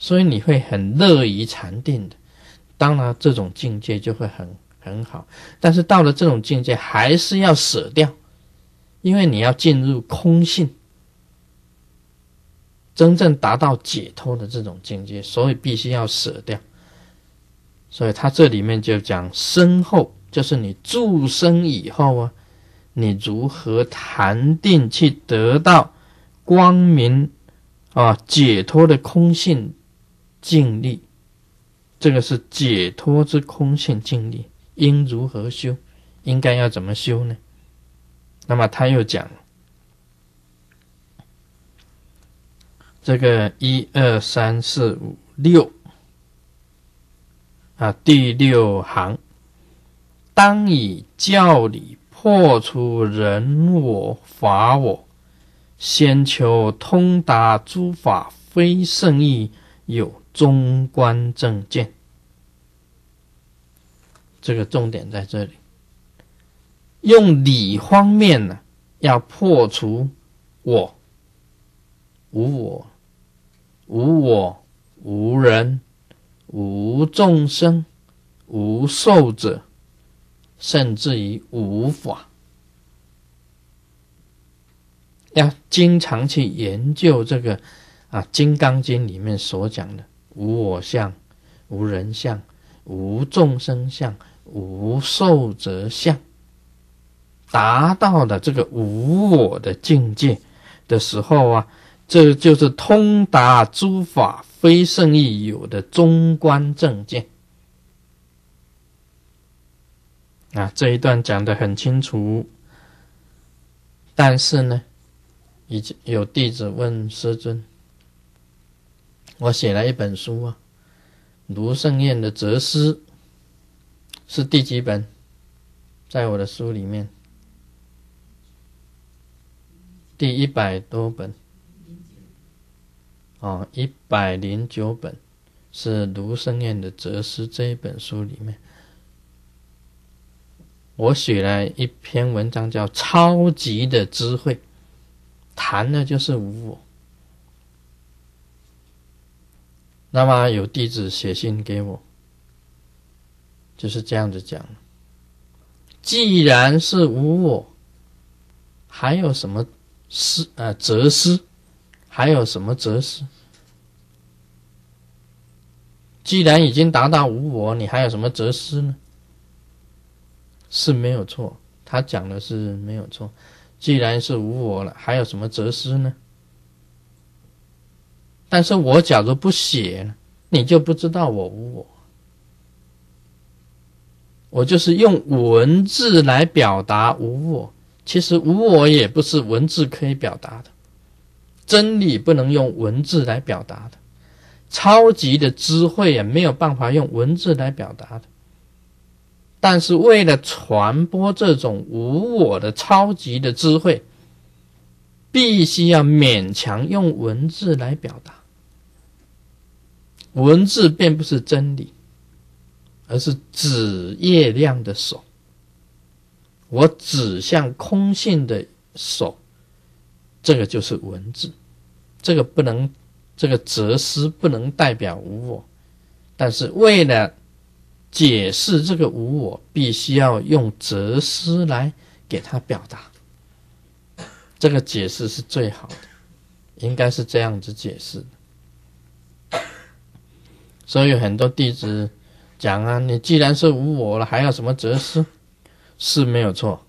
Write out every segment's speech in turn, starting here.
所以你会很乐于禅定的，当然这种境界就会很很好。但是到了这种境界，还是要舍掉，因为你要进入空性，真正达到解脱的这种境界，所以必须要舍掉。所以他这里面就讲身后，就是你住生以后啊，你如何禅定去得到光明啊解脱的空性。尽力，这个是解脱之空性。尽力应如何修？应该要怎么修呢？那么他又讲这个一二三四五六啊，第六行，当以教理破除人我法我，先求通达诸法非圣意。有中观正见，这个重点在这里。用理方面呢，要破除我、无我、无我无人、无众生、无受者，甚至于无法，要经常去研究这个。啊，《金刚经》里面所讲的无我相、无人相、无众生相、无寿者相，达到了这个无我的境界的时候啊，这就是通达诸法非圣意有的中观正见。啊，这一段讲的很清楚。但是呢，已经有弟子问师尊。我写了一本书啊，卢胜彦的哲思是第几本？在我的书里面，第一百多本，哦，一百零九本，是卢胜彦的哲思这一本书里面，我写了一篇文章叫《超级的智慧》，谈的就是无我。那么有弟子写信给我，就是这样子讲：，既然是无我，还有什么思？呃，哲思，还有什么哲思？既然已经达到无我，你还有什么哲思呢？是没有错，他讲的是没有错。既然是无我了，还有什么哲思呢？但是我假如不写，你就不知道我无我。我就是用文字来表达无我。其实无我也不是文字可以表达的，真理不能用文字来表达的，超级的智慧也没有办法用文字来表达的。但是为了传播这种无我的超级的智慧，必须要勉强用文字来表达。文字并不是真理，而是指月亮的手。我指向空性的手，这个就是文字。这个不能，这个哲思不能代表无我。但是为了解释这个无我，必须要用哲思来给他表达。这个解释是最好的，应该是这样子解释。所以很多弟子讲啊，你既然是无我了，还要什么哲思？是没有错。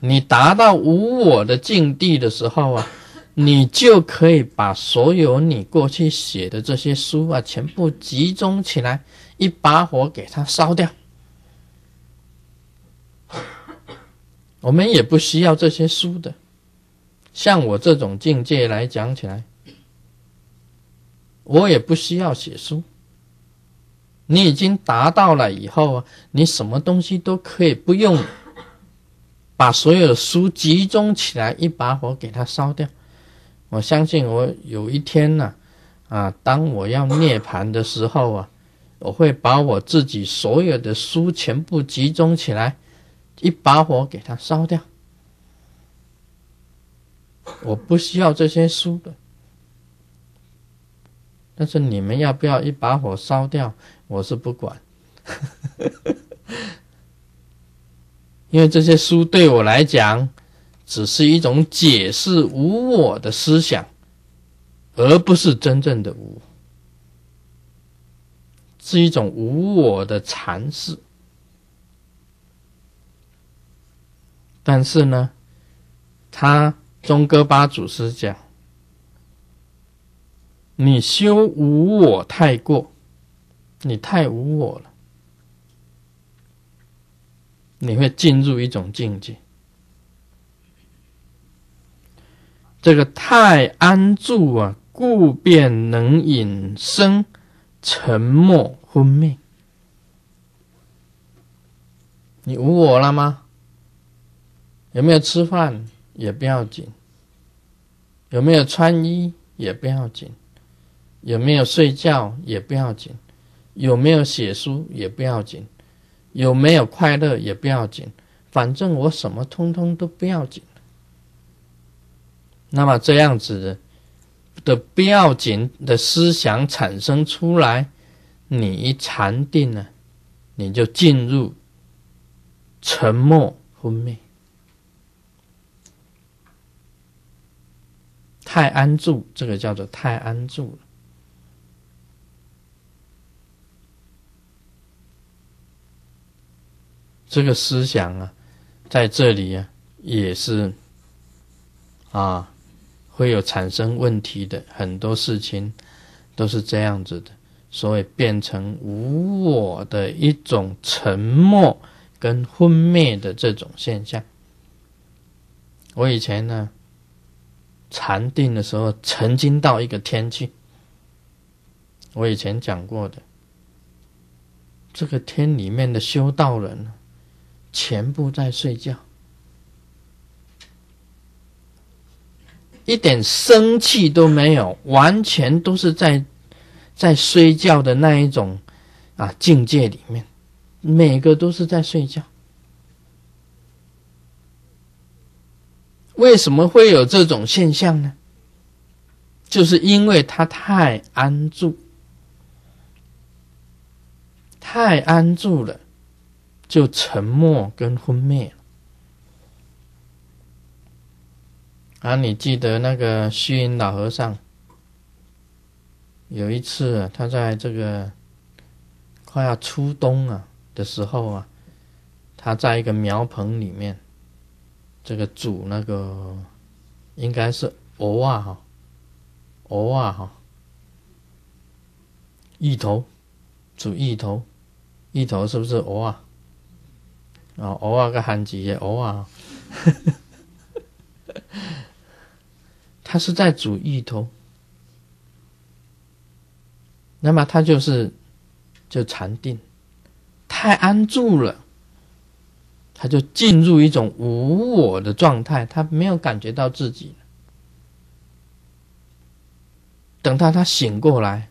你达到无我的境地的时候啊，你就可以把所有你过去写的这些书啊，全部集中起来，一把火给它烧掉。我们也不需要这些书的。像我这种境界来讲起来。我也不需要写书。你已经达到了以后啊，你什么东西都可以不用，把所有的书集中起来，一把火给它烧掉。我相信我有一天呢，啊，当我要涅槃的时候啊，我会把我自己所有的书全部集中起来，一把火给它烧掉。我不需要这些书的。但是你们要不要一把火烧掉？我是不管，因为这些书对我来讲，只是一种解释无我的思想，而不是真正的无，是一种无我的尝试。但是呢，他宗哥巴祖师讲。你修无我太过，你太无我了，你会进入一种境界。这个太安住啊，故便能引生沉默、昏灭。你无我了吗？有没有吃饭也不要紧，有没有穿衣也不要紧。有没有睡觉也不要紧，有没有写书也不要紧，有没有快乐也不要紧，反正我什么通通都不要紧。那么这样子的不要紧的思想产生出来，你一禅定呢，你就进入沉默昏昧，太安住，这个叫做太安住了。这个思想啊，在这里啊，也是啊，会有产生问题的。很多事情都是这样子的，所以变成无我的一种沉默跟昏灭的这种现象。我以前呢，禅定的时候曾经到一个天气，我以前讲过的，这个天里面的修道人。全部在睡觉，一点生气都没有，完全都是在在睡觉的那一种啊境界里面，每个都是在睡觉。为什么会有这种现象呢？就是因为他太安住，太安住了。就沉默跟昏灭啊，你记得那个虚云老和尚？有一次，他在这个快要初冬啊的时候啊，他在一个苗棚里面，这个煮那个应该是鹅啊哈，鹅啊哈，芋头，煮芋头，芋头是不是鹅啊？啊，偶尔个憨子耶，偶尔。他是在煮芋头，那么他就是就禅定，太安住了，他就进入一种无我的状态，他没有感觉到自己。等到他醒过来，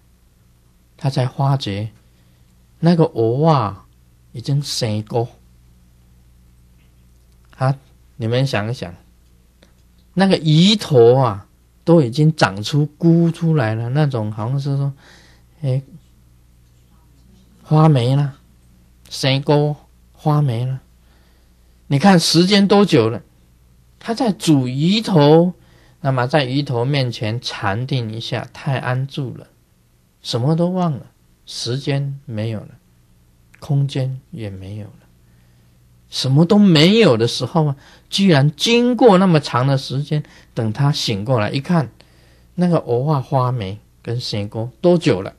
他才发觉那个娃娃已经死过。你们想想，那个鱼头啊，都已经长出菇出来了，那种好像是说，哎，花没了，谁勾花没了。你看时间多久了？他在煮鱼头，那么在鱼头面前禅定一下，太安住了，什么都忘了，时间没有了，空间也没有了。什么都没有的时候啊，居然经过那么长的时间，等他醒过来一看，那个油化花眉跟仙过多久了？